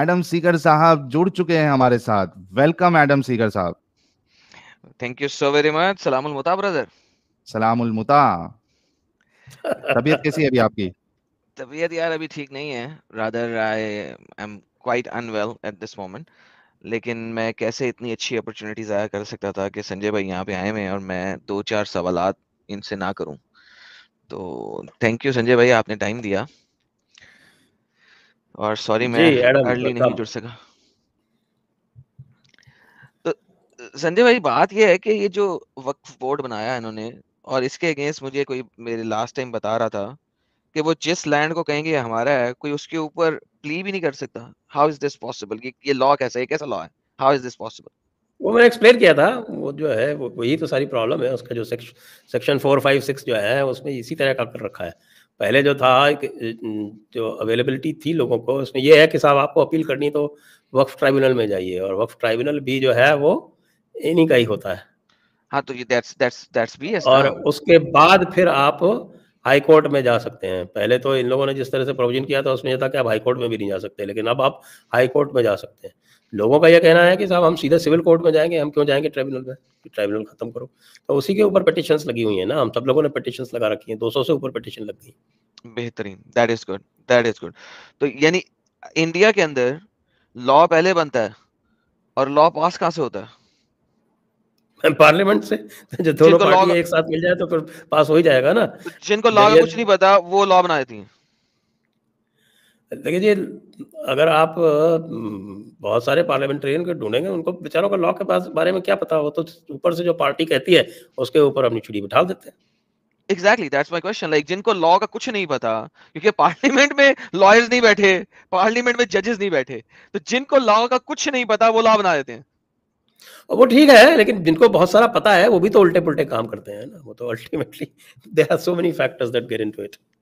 Adam सीकर साहब जुड़ चुके हैं हमारे साथ वेलकम एडम सीकर साहब thank you so very much सलाम मुता ब्रदर सलाम मुता तबीयत कैसी है अभी आपकी तबीयत यार अभी ठीक नहीं है rather I am quite unwell at this moment लेकिन मैं कैसे इतनी अच्छी अपॉर्चुनिटी ज़ाया कर सकता था कि संजय भाई यहाँ पे आए हुए हैं और मैं दो चार सवाल इनसे ना करूँ तो थैंक यू संजय भाई आपने टाइम दिया और सॉरी मैं अर्ली नहीं जुड़ सका तो संजय भाई बात यह है कि ये जो वक्फ बोर्ड बनाया इन्होंने और इसके अगेंस्ट मुझे कोई मेरे लास्ट टाइम बता रहा था कि वो जिस लैंड को कहेंगे हमारा है कोई उसके ऊपर प्ली भी नहीं कर सकता हाउ इज दिस पॉसिबल ये लॉ कैसा है कैसा लॉ है हाउ इज दिस पॉसिबल वो मैंने एक्सप्लेन किया था वो जो है वो वही तो सारी प्रॉब्लम है उसका जो सेक्शन फोर फाइव सिक्स जो है उसमें इसी तरह का कर रखा है पहले जो था जो अवेलेबिलिटी थी लोगों को उसमें यह है कि साहब आपको अपील करनी तो वक्फ ट्राइब्यूनल में जाइए और वक्फ ट्राइब्यूनल भी जो है वो इन्हीं का ही होता है हाँ तो ये दैट्स दैट्स दैट्स भी और उसके बाद फिर आप हाई कोर्ट में जा सकते हैं पहले तो इन लोगों ने जिस तरह से प्रोविजन किया था उसमें यह था कि आप हाई कोर्ट में भी नहीं जा सकते लेकिन अब आप हाई कोर्ट में जा सकते हैं लोगों का यह कहना है कि साहब हम सीधे सिविल कोर्ट में जाएंगे हम क्यों जाएंगे ट्राइब्यूनल में ट्राइब्यूनल खत्म करो तो उसी के ऊपर पटिशन लगी हुई है ना हम सब लोगों ने पटिशन लगा रखी है दो से ऊपर पटिशन लग गई बेहतरीन that is good that is good तो यानी इंडिया के अंदर लॉ पहले बनता है और लॉ पास कहाँ से होता है पार्लियामेंट से जो दोनों पार्टी एक साथ मिल जाए तो फिर पास हो ही जाएगा ना जिनको लॉ का कुछ नहीं पता वो लॉ बना देती हैं देखिए जी अगर आप हम्म, बहुत सारे पार्लियामेंटेरियन को ढूंढेंगे उनको बेचारों का लॉ के पास बारे में क्या पता हो तो ऊपर से जो पार्टी कहती है उसके ऊपर अपनी चुड़ी बिठा देते हैं exactly that's my question like जिनको लॉ का कुछ नहीं पता क्योंकि पार्लियामेंट में लॉयर्स नहीं बैठे पार्लियामेंट में जजेस नहीं बैठे तो जिनको लॉ का कुछ नहीं पता वो लॉ बना देते हैं और वो ठीक है लेकिन जिनको बहुत सारा पता है वो भी तो उल्टे पुल्टे काम करते हैं ना वो तो ultimately there are so many factors that get to it